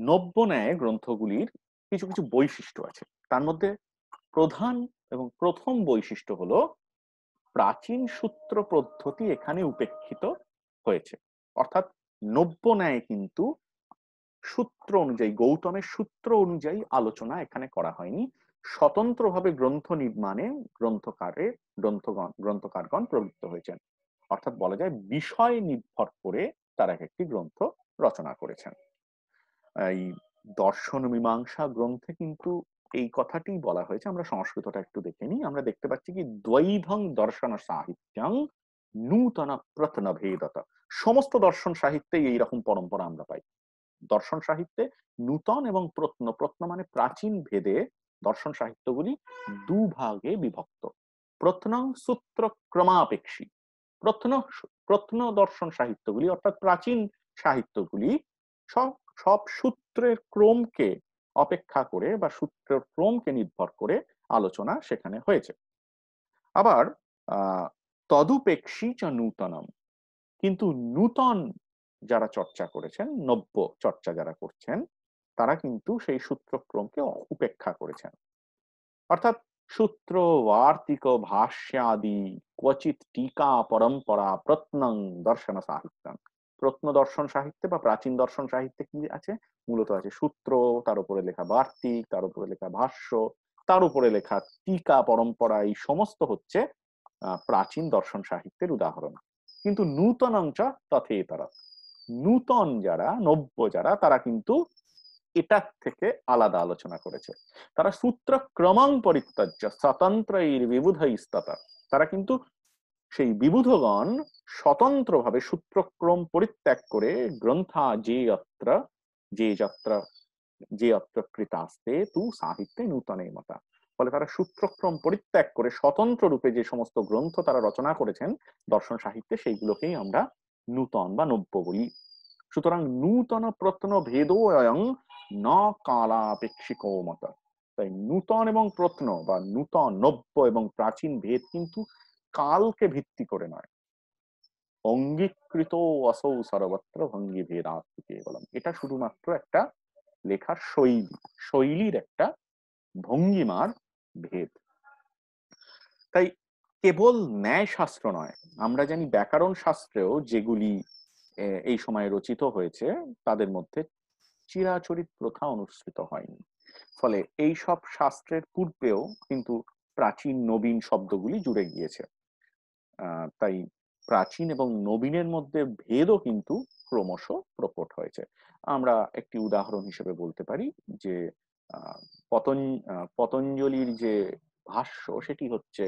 নব্য ন্যায় গ্রন্থগুলির কিছু কিছু বৈশিষ্ট্য আছে তার মধ্যে প্রধান এবং প্রথম বৈশিষ্ট্য হলো প্রাচীন সূত্র পদ্ধতি এখানে উপেক্ষিত হয়েছে অর্থাৎ নব্য ন্যায় কিন্তু সূত্র অনুযায়ী গৌতমের সূত্র অনুযায়ী আলোচনা এখানে করা হয়নি স্বতন্ত্রভাবে গ্রন্থ নির্মাণে গ্রন্থকারে গ্রন্থগণ গ্রন্থকারগণ প্রবৃত্ত হয়েছেন অর্থাৎ বলা যায় বিষয় নির্ভর করে তারা একটি গ্রন্থ রচনা করেছেন এই দর্শন মীমাংসা গ্রন্থে কিন্তু এই কথাটি বলা হয়েছে আমরা সংস্কৃতটা একটু দেখে নিই আমরা দেখতে পাচ্ছি কি দ্বৈধং দর্শন সাহিত্যং নূতন প্রত্নভেদত সমস্ত দর্শন সাহিত্যে এইরকম পরম্পরা আমরা পাই দর্শন সাহিত্যে নূতন এবং প্রত্ন প্রত্ন মানে প্রাচীন ভেদে দর্শন সাহিত্যগুলি দুভাগে বিভক্ত প্রত্ন সূত্র ক্রমাপেক্ষী প্রত্ন প্রত্ন দর্শন সাহিত্যগুলি অর্থাৎ প্রাচীন সাহিত্যগুলি সব সব সূত্রের ক্রমকে অপেক্ষা করে বা সূত্রের ক্রমকে নির্ভর করে আলোচনা সেখানে হয়েছে আবার আহ তদুপেক্ষী চ নূতনম কিন্তু নূতন যারা চর্চা করেছেন নব্য চর্চা যারা করছেন তারা কিন্তু সেই সূত্রক্রমকে উপেক্ষা করেছেন অর্থাৎ সূত্র বার্তিক ভাষ্যাদি কচিত টিকা পরম্পরা প্রত্ন দর্শন সাহিত্য প্রত্ন দর্শন সাহিত্যে বা প্রাচীন দর্শন সাহিত্যে কি আছে মূলত আছে সূত্র তার উপরে লেখা বার্তিক তার উপরে লেখা ভাষ্য তার উপরে লেখা টিকা পরম্পরা এই সমস্ত হচ্ছে প্রাচীন দর্শন সাহিত্যের উদাহরণ কিন্তু তথে তথেতরা নূতন যারা নব্য যারা তারা কিন্তু এটার থেকে আলাদা আলোচনা করেছে তারা সূত্র ক্রমাং পরিত্যাজ্য স্বতন্ত্রৈর বিবুধ ইস্তাতা তারা কিন্তু সেই বিবুধগণ স্বতন্ত্রভাবে সূত্রক্রম পরিত্যাগ করে গ্রন্থা যে অত্র যে যাত্রা যে অত্র কৃতাস্তে তু সাহিত্যে নূতনে মতা ফলে তারা সূত্রক্রম পরিত্যাগ করে স্বতন্ত্র রূপে যে সমস্ত গ্রন্থ তারা রচনা করেছেন দর্শন সাহিত্যে সেইগুলোকেই আমরা নূতন বা নব্য বলি সুতরাং নূতন প্রত্ন ভেদোয়ং ন কালাপেক্ষিক মত তাই নূতন এবং প্রত্ন বা নূতন নব্য এবং প্রাচীন ভেদ কিন্তু কালকে ভিত্তি করে নয় অঙ্গীকৃত অসৌ সর্বত্র ভঙ্গি ভেদাত্ম কেবলম এটা শুধুমাত্র একটা লেখার শৈলী শৈলীর একটা ভঙ্গিমার ভেদ তাই কেবল ন্যায় শাস্ত্র নয় আমরা জানি ব্যাকরণ শাস্ত্রেও যেগুলি এই সময়ে রচিত হয়েছে তাদের মধ্যে চিরাচরিত প্রথা অনুষ্ঠিত হয়নি ফলে এই সব শাস্ত্রের পূর্বেও কিন্তু প্রাচীন নবীন শব্দগুলি জুড়ে গিয়েছে তাই প্রাচীন এবং নবীনের মধ্যে ভেদও কিন্তু ক্রমশ প্রকট হয়েছে আমরা একটি উদাহরণ হিসেবে বলতে পারি যে পতন পতঞ্জলির যে ভাষ্য সেটি হচ্ছে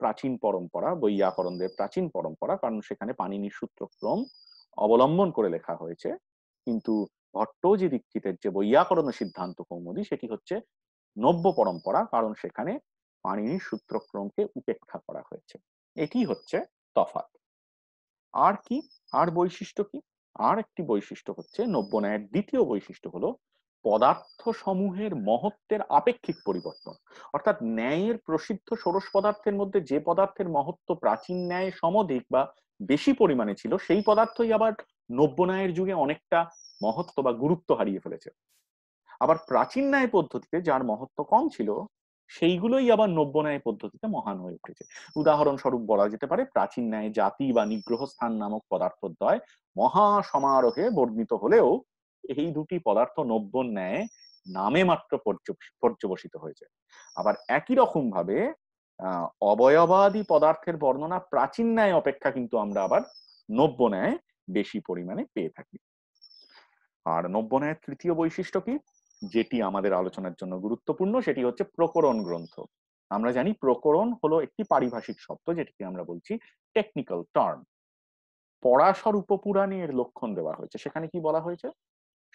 প্রাচীন পরম্পরা বৈয়াকরণদের প্রাচীন পরম্পরা কারণ সেখানে পানিনির সূত্রক্রম অবলম্বন করে লেখা হয়েছে কিন্তু ভট্টজি দীক্ষিতের যে বৈয়াকরণ সিদ্ধান্ত কৌমদি সেটি হচ্ছে নব্য পরম্পরা কারণ সেখানে পানিনির সূত্রক্রমকে উপেক্ষা করা হয়েছে এটি হচ্ছে তফাত আর কি আর বৈশিষ্ট্য কি আর একটি বৈশিষ্ট্য হচ্ছে নব্য ন্যায়ের দ্বিতীয় বৈশিষ্ট্য হলো পদার্থ সমূহের মহত্বের আপেক্ষিক পরিবর্তন অর্থাৎ ন্যায়ের প্রসিদ্ধ ষোড়শ পদার্থের মধ্যে যে পদার্থের মহত্ব প্রাচীন ন্যায় সমধিক বা বেশি পরিমাণে ছিল সেই পদার্থই আবার নব্য ন্যায়ের যুগে অনেকটা মহত্ব বা গুরুত্ব হারিয়ে ফেলেছে আবার প্রাচীন ন্যায় পদ্ধতিতে যার মহত্ব কম ছিল সেইগুলোই আবার নব্য ন্যায় পদ্ধতিতে মহান হয়ে উঠেছে উদাহরণস্বরূপ বলা যেতে পারে প্রাচীন ন্যায় জাতি বা নিগ্রহ স্থান নামক পদার্থদ্বয় মহাসমারোহে বর্ণিত হলেও এই দুটি পদার্থ নব্য ন্যায় নামে মাত্র পর্যবসিত হয়েছে আবার একই রকম ভাবে অবয়বাদী পদার্থের বর্ণনা প্রাচীন ন্যায় অপেক্ষা কিন্তু আমরা আবার নব্য ন্যায় বেশি পরিমাণে পেয়ে থাকি আর নব্য ন্যায়ের তৃতীয় বৈশিষ্ট্য কি যেটি আমাদের আলোচনার জন্য গুরুত্বপূর্ণ সেটি হচ্ছে প্রকরণ গ্রন্থ আমরা জানি প্রকরণ হলো একটি পারিভাষিক শব্দ যেটিকে আমরা বলছি টেকনিক্যাল টার্ম পরাশর উপপুরাণের লক্ষণ দেওয়া হয়েছে সেখানে কি বলা হয়েছে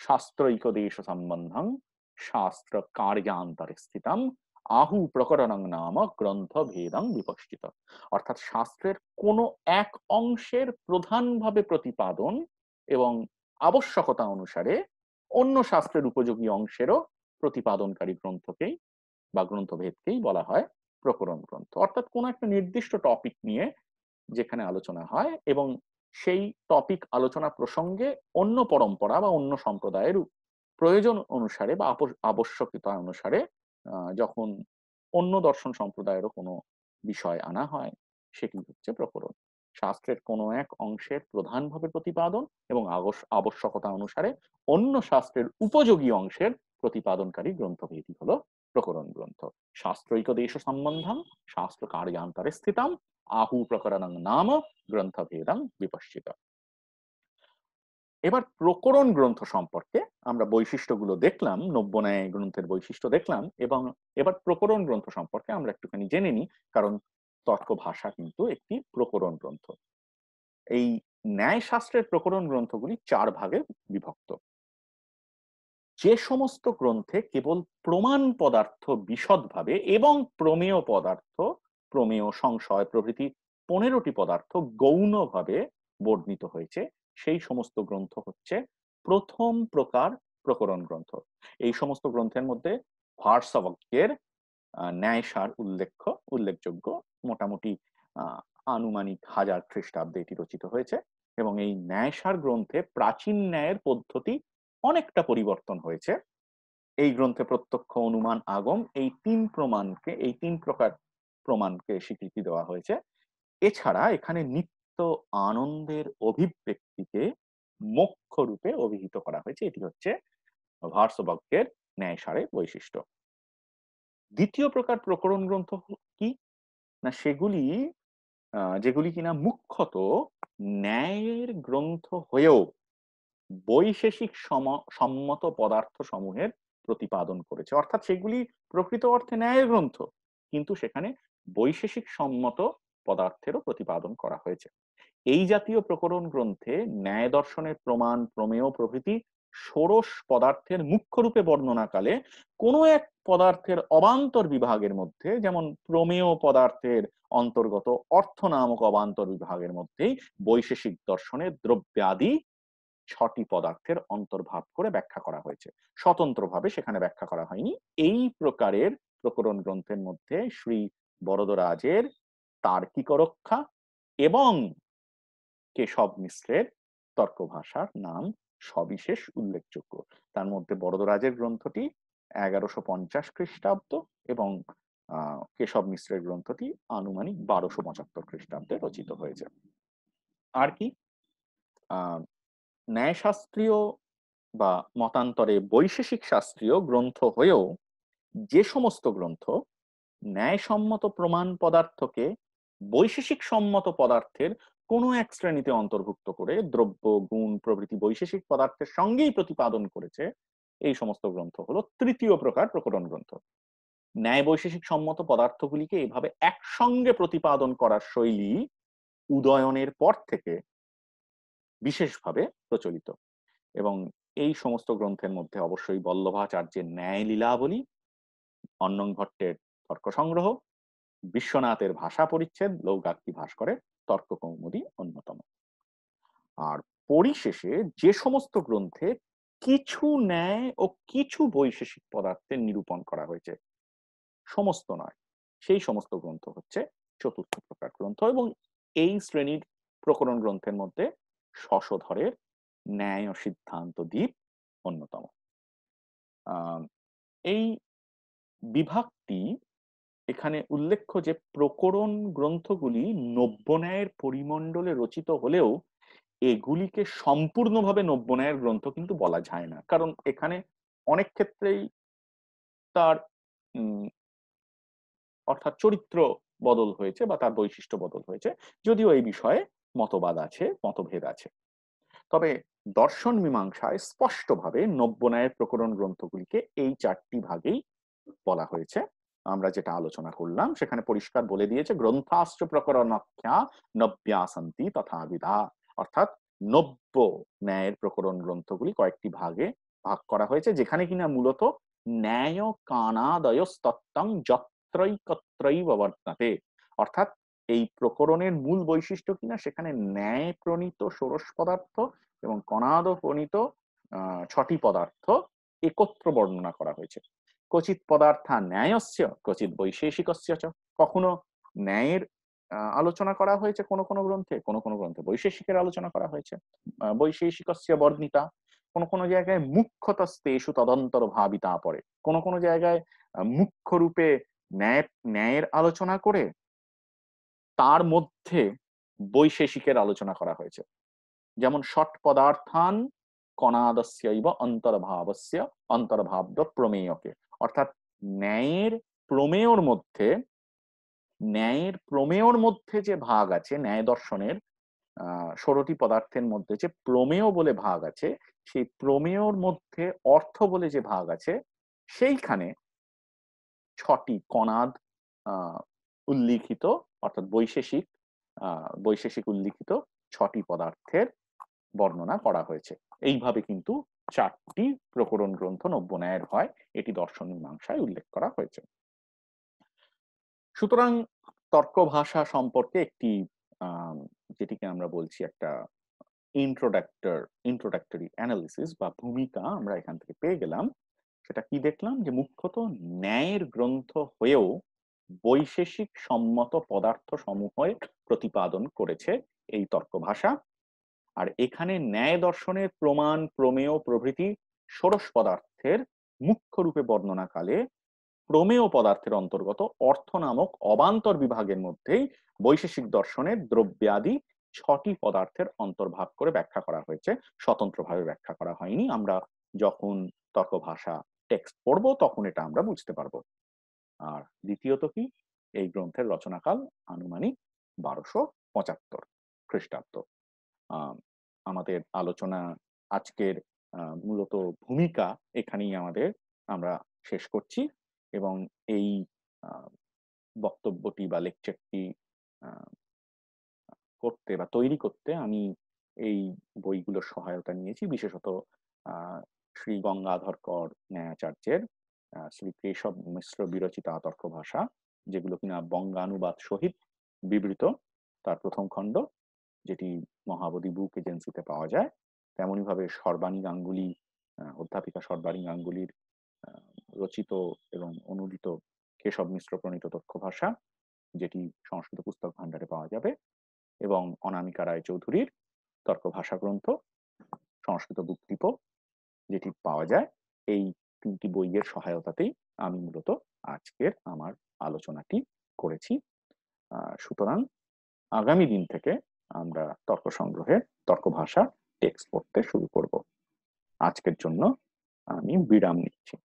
শাস্ত্রৈকদেশ সম্বন্ধং শাস্ত্র কার্যান্তরে স্থিতাম আহু প্রকরণং নাম গ্রন্থ ভেদং বিপষ্টিত অর্থাৎ শাস্ত্রের কোনো এক অংশের প্রধানভাবে প্রতিপাদন এবং আবশ্যকতা অনুসারে অন্য শাস্ত্রের উপযোগী অংশেরও প্রতিপাদনকারী গ্রন্থকেই বা গ্রন্থভেদকেই বলা হয় প্রকরণ গ্রন্থ অর্থাৎ কোনো একটা নির্দিষ্ট টপিক নিয়ে যেখানে আলোচনা হয় এবং সেই টপিক আলোচনা প্রসঙ্গে অন্য পরম্পরা বা অন্য সম্প্রদায়ের প্রয়োজন অনুসারে বা আবশ্যকতা অনুসারে যখন অন্য দর্শন সম্প্রদায়েরও কোনো বিষয় আনা হয় সেটি হচ্ছে প্রকরণ শাস্ত্রের কোনো এক অংশের প্রধানভাবে প্রতিপাদন এবং আবশ্যকতা অনুসারে অন্য শাস্ত্রের উপযোগী অংশের প্রতিপাদনকারী গ্রন্থভেদি হলো প্রকরণ গ্রন্থ শাস্ত্রৈক দেশ সম্বন্ধম শাস্ত্র কার্যান্তরে স্থিতাম আহু প্রকরণং নাম গ্রন্থভেদং বিপশ্চিত এবার প্রকরণ গ্রন্থ সম্পর্কে আমরা বৈশিষ্ট্যগুলো দেখলাম নব্যনায় গ্রন্থের বৈশিষ্ট্য দেখলাম এবং এবার প্রকরণ গ্রন্থ সম্পর্কে আমরা একটুখানি জেনে নিই কারণ তর্ক ভাষা কিন্তু একটি প্রকরণ গ্রন্থ এই ন্যায় শাস্ত্রের প্রকরণ গ্রন্থগুলি চার ভাগে বিভক্ত যে সমস্ত গ্রন্থে কেবল প্রমাণ পদার্থ বিশদভাবে এবং প্রমেয় পদার্থ প্রমেয় সংশয় প্রভৃতি পনেরোটি পদার্থ গৌণভাবে বর্ণিত হয়েছে সেই সমস্ত গ্রন্থ হচ্ছে প্রথম প্রকার প্রকরণ গ্রন্থ এই সমস্ত গ্রন্থের মধ্যে ভার্সাবকের ন্যায়সার উল্লেখ্য উল্লেখযোগ্য মোটামুটি আনুমানিক হাজার খ্রিস্টাব্দে এটি রচিত হয়েছে এবং এই ন্যায়সার গ্রন্থে প্রাচীন ন্যায়ের পদ্ধতি অনেকটা পরিবর্তন হয়েছে এই গ্রন্থে প্রত্যক্ষ অনুমান আগম এই তিন প্রমাণকে এই তিন প্রকার প্রমাণকে স্বীকৃতি দেওয়া হয়েছে এছাড়া এখানে নিত্য আনন্দের অভিব্যক্তিকে মুখ্য রূপে অভিহিত করা হয়েছে এটি হচ্ছে ভার্সবাক্যের ন্যায় সারের বৈশিষ্ট্য দ্বিতীয় প্রকার প্রকরণ গ্রন্থ কি না সেগুলি যেগুলি কিনা মুখ্যত ন্যায়ের গ্রন্থ হয়েও বৈশেষিক সম্মত পদার্থ সমূহের প্রতিপাদন করেছে অর্থাৎ সেগুলি প্রকৃত অর্থে ন্যায় গ্রন্থ কিন্তু সেখানে বৈশেষিক সম্মত পদার্থেরও প্রতিপাদন করা হয়েছে এই জাতীয় প্রকরণ গ্রন্থে ন্যায় দর্শনের প্রমাণ প্রমেয় প্রভৃতি ষোড়শ পদার্থের মুখ্য রূপে বর্ণনাকালে কোনো এক পদার্থের অবান্তর বিভাগের মধ্যে যেমন প্রমেয় পদার্থের অন্তর্গত অর্থ নামক অবান্তর বিভাগের মধ্যেই বৈশেষিক দর্শনে দ্রব্যাদি ছটি পদার্থের অন্তর্ভাব করে ব্যাখ্যা করা হয়েছে স্বতন্ত্রভাবে সেখানে ব্যাখ্যা করা হয়নি এই প্রকারের প্রকরণ গ্রন্থের মধ্যে শ্রী বরদরাজের তার্কিক রক্ষা এবং কেশব মিশ্রের তর্ক ভাষার নাম সবিশেষ উল্লেখযোগ্য তার মধ্যে বরদরাজের গ্রন্থটি এগারোশো পঞ্চাশ খ্রিস্টাব্দ এবং কেশব মিশ্রের গ্রন্থটি আনুমানিক বারোশো পঁচাত্তর খ্রিস্টাব্দে রচিত হয়েছে আর কি ন্যায়শাস্ত্রীয় বা মতান্তরে বৈশেষিক শাস্ত্রীয় গ্রন্থ হয়েও যে সমস্ত গ্রন্থ ন্যায়সম্মত প্রমাণ পদার্থকে বৈশেষিক সম্মত পদার্থের কোনো এক শ্রেণীতে অন্তর্ভুক্ত করে দ্রব্য গুণ প্রভৃতি বৈশেষিক পদার্থের সঙ্গেই প্রতিপাদন করেছে এই সমস্ত গ্রন্থ হলো তৃতীয় প্রকার প্রকরণ গ্রন্থ ন্যায় বৈশেষিক সম্মত পদার্থগুলিকে এভাবে একসঙ্গে প্রতিপাদন করার শৈলী উদয়নের পর থেকে বিশেষভাবে প্রচলিত এবং এই সমস্ত গ্রন্থের মধ্যে অবশ্যই বল্লভাচার্যের ন্যায় লীলাবলী অন্নং ভট্টের তর্ক সংগ্রহ বিশ্বনাথের ভাষা পরিচ্ছেদ লৌকাক্তি ভাস্করে তর্ক কৌমুদী অন্যতম আর পরিশেষে যে সমস্ত গ্রন্থে কিছু ন্যায় ও কিছু বৈশেষিক পদার্থের নিরূপণ করা হয়েছে সমস্ত নয় সেই সমস্ত গ্রন্থ হচ্ছে চতুর্থ প্রকার গ্রন্থ এবং এই শ্রেণীর প্রকরণ গ্রন্থের মধ্যে শশধরের ন্যায় ও সিদ্ধান্ত দ্বীপ অন্যতম এই বিভাগটি এখানে উল্লেখ্য যে প্রকরণ গ্রন্থগুলি ন্যায়ের পরিমণ্ডলে রচিত হলেও এগুলিকে সম্পূর্ণভাবে ন্যায়ের গ্রন্থ কিন্তু বলা যায় না কারণ এখানে অনেক ক্ষেত্রেই তার অর্থাৎ চরিত্র বদল হয়েছে বা তার বৈশিষ্ট্য বদল হয়েছে যদিও এই বিষয়ে মতবাদ আছে মতভেদ আছে তবে দর্শন মীমাংসায় স্পষ্টভাবে ন্যায়ের প্রকরণ গ্রন্থগুলিকে এই চারটি ভাগেই বলা হয়েছে আমরা যেটা আলোচনা করলাম সেখানে পরিষ্কার বলে দিয়েছে গ্রন্থাস্ত্র প্রকরণাখ্যা নব্যাসন্তি তথা বিধা অর্থাৎ নব্য ন্যায়ের প্রকরণ গ্রন্থগুলি কয়েকটি ভাগে ভাগ করা হয়েছে যেখানে কিনা মূলত ন্যায় কানাদয়স্তত্তং যত্রৈকত্রৈ বর্তাতে অর্থাৎ এই প্রকরণের মূল বৈশিষ্ট্য কিনা সেখানে ন্যায় প্রণীত ষোড়শ পদার্থ এবং কণাদ প্রণীত ছটি পদার্থ একত্র বর্ণনা করা হয়েছে কচিত পদার্থা ন্যায়স্য কচিত বৈশেষিকস্য চ কখনো ন্যায়ের আলোচনা করা হয়েছে কোন কোন গ্রন্থে কোন কোন গ্রন্থে বৈশেষিকের আলোচনা করা হয়েছে বৈশেষিকস্য বর্ণিতা কোন কোন জায়গায় মুখ্যতস্তেষু তদন্তর ভাবিতা পড়ে কোন কোন জায়গায় মুখ্য রূপে ন্যায় ন্যায়ের আলোচনা করে তার মধ্যে বৈশেষিকের আলোচনা করা হয়েছে যেমন ষট পদার্থান কণাদস্যৈব অন্তর্ভাবস্য অন্তর্ভাব্য প্রমেয়কে অর্থাৎ ন্যায়ের প্রমেয়র মধ্যে ন্যায়ের প্রমেয়র মধ্যে যে ভাগ আছে ন্যায় দর্শনের ষোলোটি পদার্থের মধ্যে যে প্রমেয় বলে ভাগ আছে সেই প্রমেয়র মধ্যে অর্থ বলে যে ভাগ আছে সেইখানে ছটি কণাদ উল্লিখিত অর্থাৎ বৈশেষিক বৈশেষিক উল্লিখিত ছটি পদার্থের বর্ণনা করা হয়েছে এইভাবে কিন্তু চারটি প্রকরণ গ্রন্থ নব্য ন্যায়ের হয় এটি দর্শন মীমাংসায় উল্লেখ করা হয়েছে সুতরাং তর্ক ভাষা সম্পর্কে একটি যেটিকে আমরা বলছি একটা ইন্ট্রোডাক্টর ইন্ট্রোডাক্টরি অ্যানালিসিস বা ভূমিকা আমরা এখান থেকে পেয়ে গেলাম সেটা কি দেখলাম যে মুখ্যত ন্যায়ের গ্রন্থ হয়েও বৈশেষিক সম্মত পদার্থ সমূহের প্রতিপাদন করেছে এই তর্ক ভাষা আর এখানে ন্যায় দর্শনের প্রমাণ প্রমেয় প্রভৃতি ষোড়শ পদার্থের মুখ্য রূপে বর্ণনাকালে প্রমেয় পদার্থের অন্তর্গত অর্থ নামক অবান্তর বিভাগের মধ্যেই বৈশেষিক দর্শনের দ্রব্যাদি ছটি পদার্থের অন্তর্ভাব করে ব্যাখ্যা করা হয়েছে স্বতন্ত্রভাবে ব্যাখ্যা করা হয়নি আমরা যখন তর্ক ভাষা টেক্সট পড়বো তখন এটা আমরা বুঝতে পারবো আর দ্বিতীয়ত কি এই গ্রন্থের রচনাকাল আনুমানিক বারোশো পঁচাত্তর খ্রিস্টাব্দ আমাদের আলোচনা আজকের মূলত ভূমিকা এখানেই আমাদের আমরা শেষ করছি এবং এই বক্তব্যটি বা লেকচারটি করতে বা তৈরি করতে আমি এই বইগুলোর সহায়তা নিয়েছি বিশেষত শ্রী গঙ্গাধর কর ন্যায়াচার্যের শ্রী কেশব মিশ্র বিরচিত আতর্ক ভাষা যেগুলো কিনা বঙ্গানুবাদ সহিত বিবৃত তার প্রথম খণ্ড যেটি মহাবোধি বুক এজেন্সিতে পাওয়া যায় তেমনইভাবে সর্বাণী গাঙ্গুলি অধ্যাপিকা সর্বাণী গাঙ্গুলির রচিত এবং অনুদিত কেশব মিশ্র প্রণীত তথ্য ভাষা যেটি সংস্কৃত পুস্তক ভাণ্ডারে পাওয়া যাবে এবং অনামিকা রায় চৌধুরীর তর্ক ভাষা গ্রন্থ সংস্কৃত বুকলিপ যেটি পাওয়া যায় এই তিনটি বইয়ের সহায়তাতেই আমি মূলত আজকের আমার আলোচনাটি করেছি সুতরাং আগামী দিন থেকে আমরা তর্ক সংগ্রহে তর্ক ভাষা টেক্সট পড়তে শুরু করব আজকের জন্য আমি বিরাম নিচ্ছি